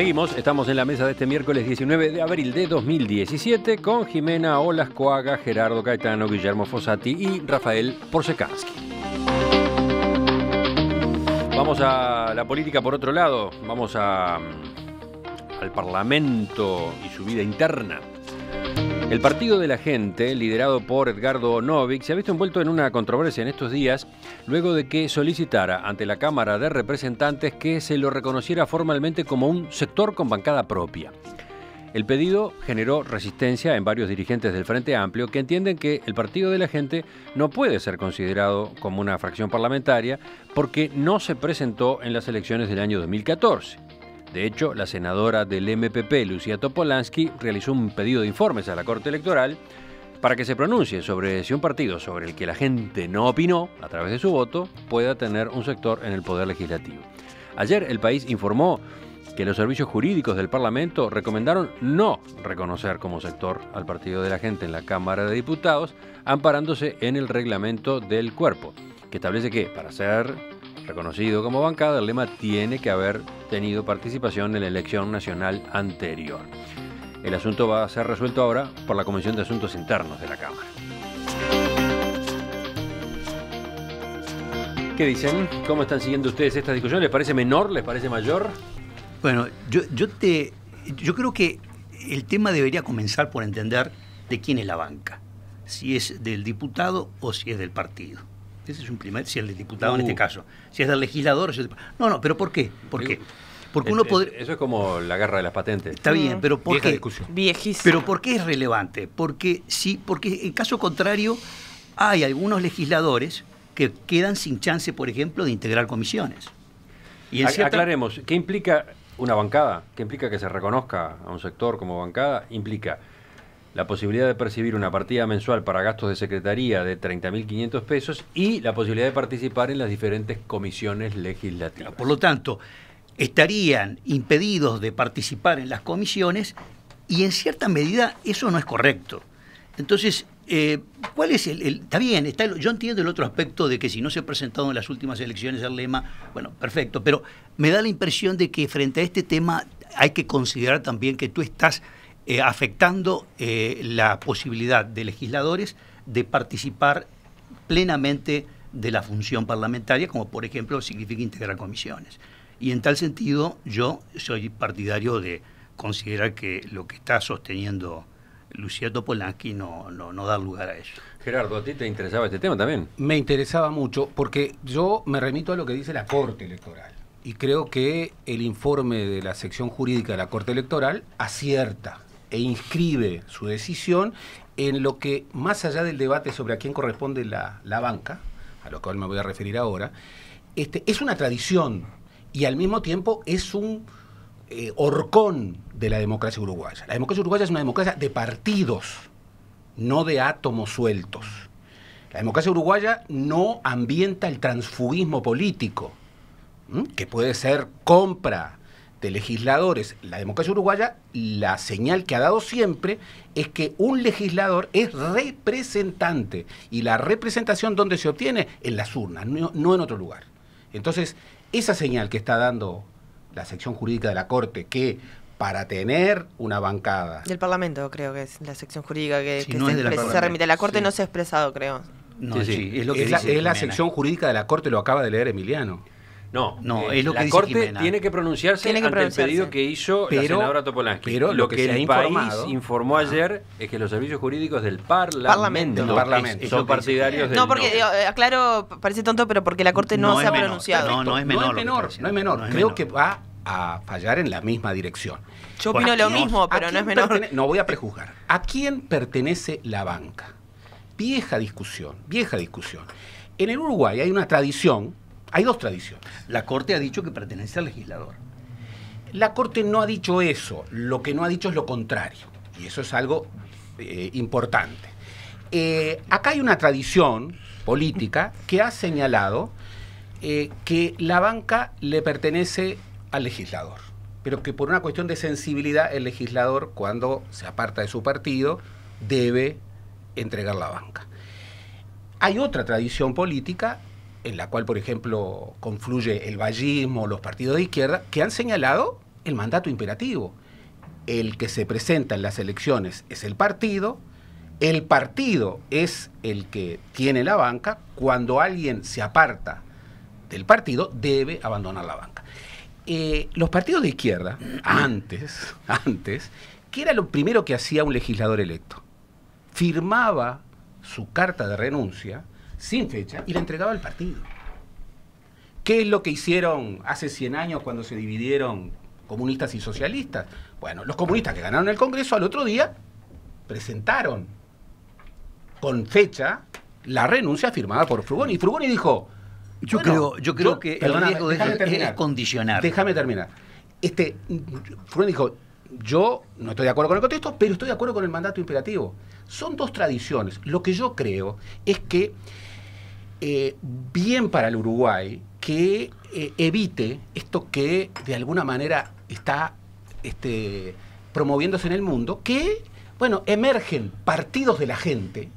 Seguimos, estamos en la mesa de este miércoles 19 de abril de 2017 con Jimena Olascoaga, Gerardo Caetano, Guillermo Fossati y Rafael Porsekansky. Vamos a la política por otro lado, vamos a, mm, al Parlamento y su vida interna. El Partido de la Gente, liderado por Edgardo Novik, se ha visto envuelto en una controversia en estos días luego de que solicitara ante la Cámara de Representantes que se lo reconociera formalmente como un sector con bancada propia. El pedido generó resistencia en varios dirigentes del Frente Amplio que entienden que el Partido de la Gente no puede ser considerado como una fracción parlamentaria porque no se presentó en las elecciones del año 2014. De hecho, la senadora del MPP, Lucía Topolansky, realizó un pedido de informes a la Corte Electoral para que se pronuncie sobre si un partido sobre el que la gente no opinó a través de su voto pueda tener un sector en el poder legislativo. Ayer el país informó que los servicios jurídicos del Parlamento recomendaron no reconocer como sector al partido de la gente en la Cámara de Diputados, amparándose en el reglamento del cuerpo, que establece que para ser reconocido como bancada, el lema tiene que haber tenido participación en la elección nacional anterior. El asunto va a ser resuelto ahora por la Comisión de Asuntos Internos de la Cámara. ¿Qué dicen? ¿Cómo están siguiendo ustedes esta discusión? ¿Les parece menor? ¿Les parece mayor? Bueno, yo, yo, te, yo creo que el tema debería comenzar por entender de quién es la banca, si es del diputado o si es del partido si es un si el diputado en este uh. caso, si es el legislador, no, no, pero ¿por qué? ¿Por qué? Porque eh, uno eh, Eso es como la guerra de las patentes. Está bien, pero ¿por qué? Pero ¿por qué es relevante? Porque, si porque en caso contrario hay algunos legisladores que quedan sin chance, por ejemplo, de integrar comisiones. Y Aclaremos, ¿qué implica una bancada? ¿Qué implica que se reconozca a un sector como bancada? Implica la posibilidad de percibir una partida mensual para gastos de secretaría de 30.500 pesos y la posibilidad de participar en las diferentes comisiones legislativas. Por lo tanto, estarían impedidos de participar en las comisiones y en cierta medida eso no es correcto. Entonces, eh, ¿cuál es el, Está bien, yo entiendo el otro aspecto de que si no se ha presentado en las últimas elecciones el lema, bueno, perfecto, pero me da la impresión de que frente a este tema hay que considerar también que tú estás eh, afectando eh, la posibilidad de legisladores de participar plenamente de la función parlamentaria, como por ejemplo significa integrar comisiones. Y en tal sentido yo soy partidario de considerar que lo que está sosteniendo Lucía Topolansky no, no, no da lugar a ello. Gerardo, ¿a ti te interesaba este tema también? Me interesaba mucho porque yo me remito a lo que dice la Corte Electoral y creo que el informe de la sección jurídica de la Corte Electoral acierta e inscribe su decisión en lo que, más allá del debate sobre a quién corresponde la, banca, a lo cual me voy a referir ahora, este, es una tradición y al mismo tiempo es un horcón eh, de la democracia uruguaya. La democracia uruguaya es una democracia de partidos, no de átomos sueltos. La democracia uruguaya no ambienta el transfugismo político, que puede ser compra de legisladores, la democracia uruguaya, la señal que ha dado siempre es que un legislador es representante y la representación donde se obtiene en las urnas, no, en otro lugar. Entonces, esa señal que está dando la sección jurídica de la Corte, que para tener una bancada... Del Parlamento, creo que es la sección jurídica que, se, remite la Corte, no se ha expresado, creo. No, lo es la sección jurídica de la Corte, lo acaba de leer Emiliano. No, no eh, es lo que dice Corte tiene que pronunciarse ante el pedido que hizo la senadora Topolansky. Pero lo, que, el país informó ah. ayer es que los servicios jurídicos del Parlamento, son partidarios No, porque eh, aclaro, parece tonto, pero porque la Corte no, se ha pronunciado. No, es menor. No es menor, Creo que va a fallar en la misma dirección. Yo opino lo mismo, pero no es menor. No voy a prejuzgar. ¿A quién pertenece la banca? Vieja discusión, vieja discusión. En el Uruguay hay una tradición hay dos tradiciones. La Corte ha dicho que pertenece al legislador. La Corte no ha dicho eso, lo que no ha dicho es lo contrario, y eso es algo eh, importante. Eh, acá hay una tradición política que ha señalado eh, que la banca le pertenece al legislador, pero que por una cuestión de sensibilidad el legislador cuando se aparta de su partido debe entregar la banca. Hay otra tradición política en la cual, por ejemplo, confluye el vallismo, los partidos de izquierda, que han señalado el mandato imperativo. El que se presenta en las elecciones es el partido, el partido es el que tiene la banca, cuando alguien se aparta del partido debe abandonar la banca. Eh, los partidos de izquierda, antes, antes, ¿qué era lo primero que hacía un legislador electo? Firmaba su carta de renuncia sin fecha, y le entregaba al partido. ¿Qué es lo que hicieron hace 100 años cuando se dividieron comunistas y socialistas? Bueno, los comunistas que ganaron el Congreso al otro día presentaron con fecha la renuncia firmada por Frugoni. Y Frugoni dijo... Yo creo, yo creo que el Déjame terminar. Este, Frugoni dijo, yo no estoy de acuerdo con el contexto, pero estoy de acuerdo con el mandato imperativo. Son dos tradiciones. Lo que yo creo es que eh, bien para el Uruguay que eh, evite esto que de alguna manera está este, promoviéndose en el mundo, que, bueno, emergen partidos de la gente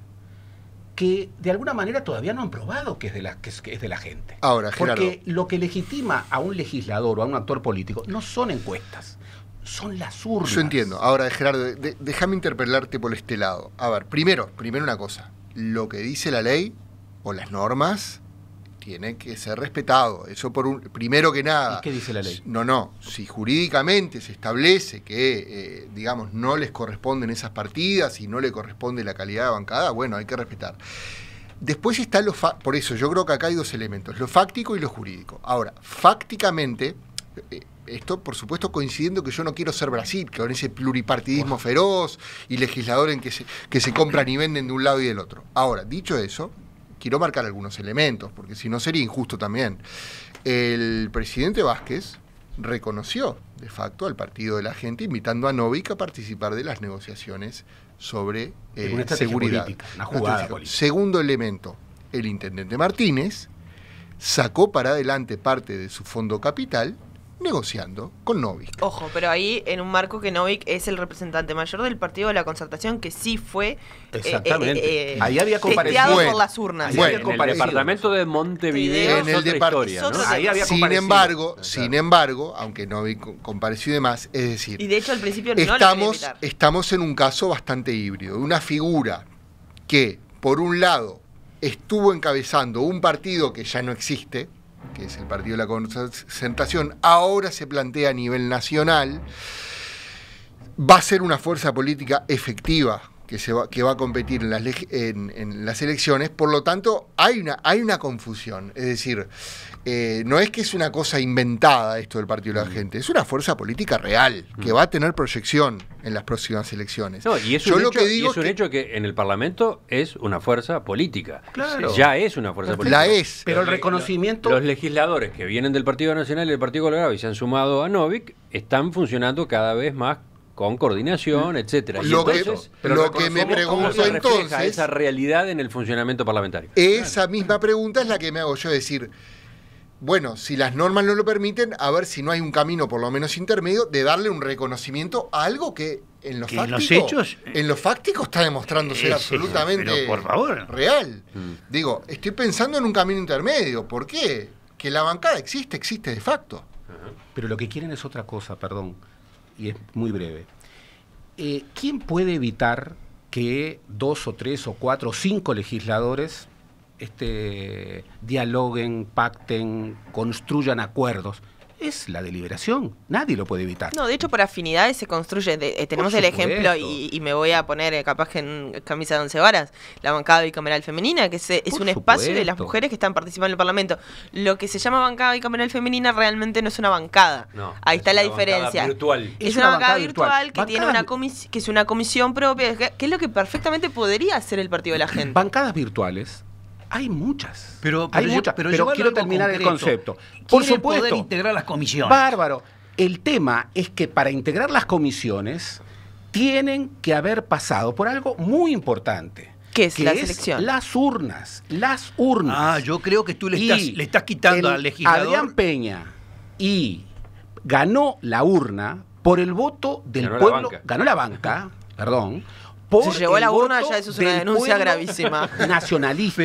que de alguna manera todavía no han probado que es de la, que es, de la gente. Ahora, Gerardo. Porque lo que legitima a un legislador o a un actor político no son encuestas, son las urnas. Yo entiendo. Ahora, Gerardo, déjame interpelarte por este lado. A ver, primero, primero una cosa. Lo que dice la ley o las normas tienen que ser respetado. Eso por un, primero que nada. ¿Y qué dice la ley? No, no. Si jurídicamente se establece que, eh, digamos, no les corresponden esas partidas y no le corresponde la calidad de bancada, bueno, hay que respetar. Después está lo por eso yo creo que acá hay dos elementos, lo fáctico y lo jurídico. Ahora, fácticamente, eh, esto por supuesto coincidiendo que yo no quiero ser Brasil, con ese pluripartidismo feroz y legislador en que que se compran y venden de un lado y del otro. Ahora, dicho eso, quiero marcar algunos elementos, porque si no sería injusto también. El presidente Vázquez reconoció de facto al partido de la gente, invitando a Novik a participar de las negociaciones sobre eh, seguridad. Segundo elemento, el intendente Martínez sacó para adelante parte de su fondo capital negociando con Novik. Ojo, pero ahí en un marco que Novik es el representante mayor del partido de la concertación, que sí fue. Eh, eh, Exactamente. Eh, ahí había comparecido. por las urnas. Bueno, en el departamento de Montevideo. En el departamento. ¿no? Ahí había sin embargo, sin embargo, aunque Novik compareció y demás, es decir. Y de hecho al principio estamos, Estamos en un caso bastante híbrido. Una figura que, por un lado, estuvo encabezando un partido que ya no existe que es el Partido de la Concentración, ahora se plantea a nivel nacional, va a ser una fuerza política efectiva que, va, que va a competir en las, en, las elecciones, por lo tanto hay una, hay una confusión. Es decir, eh, no es que es una cosa inventada esto del Partido de la mm. Gente, es una fuerza política real mm. que va a tener proyección en las próximas elecciones. y es un, lo hecho, que es un hecho que en el Parlamento es una fuerza política. Claro. Ya es una fuerza política. La es. Pero el reconocimiento... Los, los legisladores que vienen del Partido Nacional y del Partido Colorado y se han sumado a Novik están funcionando cada vez más con coordinación, mm. etcétera. Lo, que, lo que me pregunto entonces esa realidad en el funcionamiento parlamentario. Esa misma pregunta es la que me hago yo decir, bueno, si las normas no lo permiten, a ver si no hay un camino por lo menos intermedio de darle un reconocimiento a algo que en los, fácticos, hechos en los fácticos eh, está demostrándose eh, absolutamente por favor. real. Mm. Digo, estoy pensando en un camino intermedio, ¿por qué? Que la bancada existe, existe de facto. Pero lo que quieren es otra cosa, perdón y es muy breve. Eh, ¿Quién puede evitar que dos o tres o cuatro o cinco legisladores este, dialoguen, pacten, construyan acuerdos? es la deliberación. Nadie lo puede evitar. No, de hecho, por afinidades se construye. Eh, tenemos el ejemplo, y, me voy a poner eh, capaz que en camisa de once varas, la bancada bicameral femenina, que es eh, un espacio de las mujeres que están participando en el Parlamento. Lo que se llama bancada bicameral femenina realmente no es una bancada. Ahí está la diferencia. Es, una, bancada, virtual, que tiene una que es una comisión propia, que es lo que perfectamente podría hacer el partido de la gente. Bancadas virtuales hay muchas. Pero, hay yo, muchas, pero, quiero terminar el concepto. Por supuesto. poder integrar las comisiones. Bárbaro. El tema es que para integrar las comisiones tienen que haber pasado por algo muy importante. ¿Qué es que la es Las urnas, las urnas. Ah, yo creo que tú le, estás, quitando al legislador. Adrián Peña y ganó la urna por el voto del pueblo, ganó la banca, perdón, se llevó la urna, ya eso es una denuncia gravísima. Nacionalista.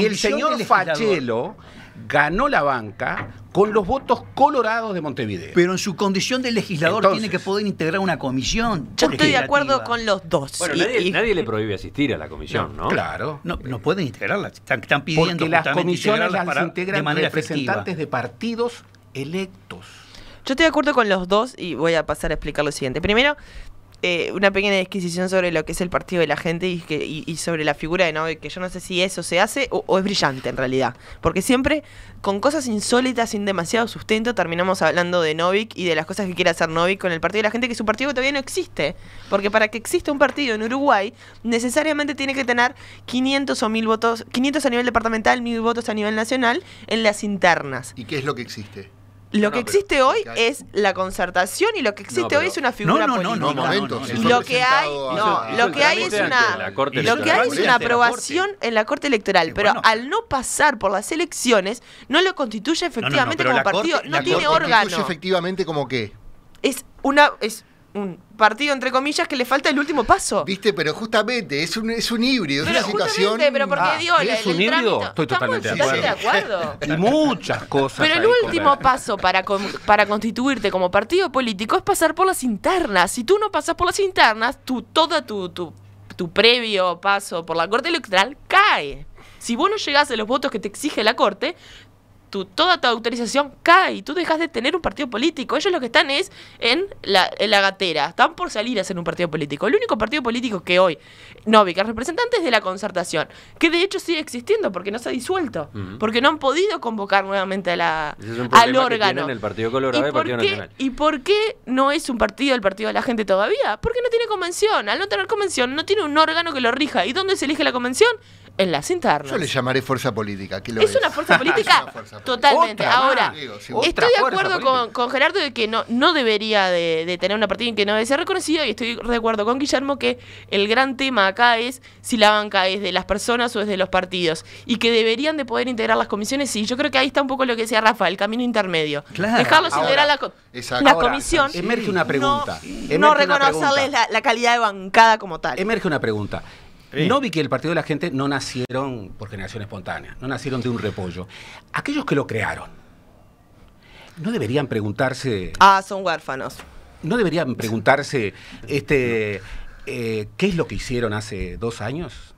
y el señor Fachelo ganó la banca con los votos colorados de Montevideo. Pero en su condición de legislador tiene que poder integrar una comisión. Yo estoy de acuerdo con los dos. y, nadie, le prohíbe asistir a la comisión, ¿no? Claro. No, pueden integrarla. Están, pidiendo Que las comisiones las integran de representantes de partidos electos. Yo estoy de acuerdo con los dos y voy a pasar a explicar lo siguiente. Primero, eh, una pequeña disquisición sobre lo que es el partido de la gente y, que, y, sobre la figura de Novik, que yo no sé si eso se hace o, es brillante en realidad. Porque siempre con cosas insólitas, sin demasiado sustento, terminamos hablando de Novik y de las cosas que quiere hacer Novik con el partido de la gente, que su partido todavía no existe. Porque para que exista un partido en Uruguay, necesariamente tiene que tener 500 o 1000 votos, 500 a nivel departamental, 1000 votos a nivel nacional en las internas. ¿Y qué es lo que existe? Lo que existe hoy es la concertación y lo que existe hoy es una figura política. No, y lo que hay, lo que hay es una, lo que hay una aprobación en la corte electoral, pero al no pasar por las elecciones no lo constituye efectivamente como partido, no tiene órgano. Efectivamente como qué? Es una es un partido, entre comillas, que le falta el último paso. Viste, pero justamente es un, es un híbrido, es una situación. Pero porque ah, es un híbrido. Estoy totalmente de acuerdo. de acuerdo. Y muchas cosas. Pero el último paso para, para constituirte como partido político es pasar por las internas. Si tú no pasas por las internas, todo toda tu, tu, tu previo paso por la corte electoral cae. Si vos no llegás a los votos que te exige la corte, toda tu autorización cae y tú dejas de tener un partido político. Ellos lo que están es en la, gatera, están por salir a ser un partido político. El único partido político que hoy no ubica representantes es de la concertación, que de hecho sigue existiendo porque no se ha disuelto, porque no han podido convocar nuevamente a la, al órgano. ¿Y, por qué, ¿Y por qué no es un partido el Partido de la Gente todavía? Porque no tiene convención. Al no tener convención, no tiene un órgano que lo rija. ¿Y dónde se elige la convención? en las internas. Yo le llamaré fuerza política. Ah, es, una fuerza política totalmente. Ahora, estoy de acuerdo con, Gerardo de que no, no debería de, tener una partida en que no debe ser reconocida y estoy de acuerdo con Guillermo que el gran tema acá es si la banca es de las personas o es de los partidos y que deberían de poder integrar las comisiones. Sí, yo creo que ahí está un poco lo que decía Rafa, el camino intermedio. Dejarlos integrar la, la comisión. emerge una pregunta. No, reconocerles la calidad de bancada como tal. Emerge una pregunta. No vi que el Partido de la Gente no nacieron por generación espontánea, no nacieron de un repollo. Aquellos que lo crearon, ¿no deberían preguntarse... Ah, son huérfanos. ¿No deberían preguntarse este, eh, qué es lo que hicieron hace dos años?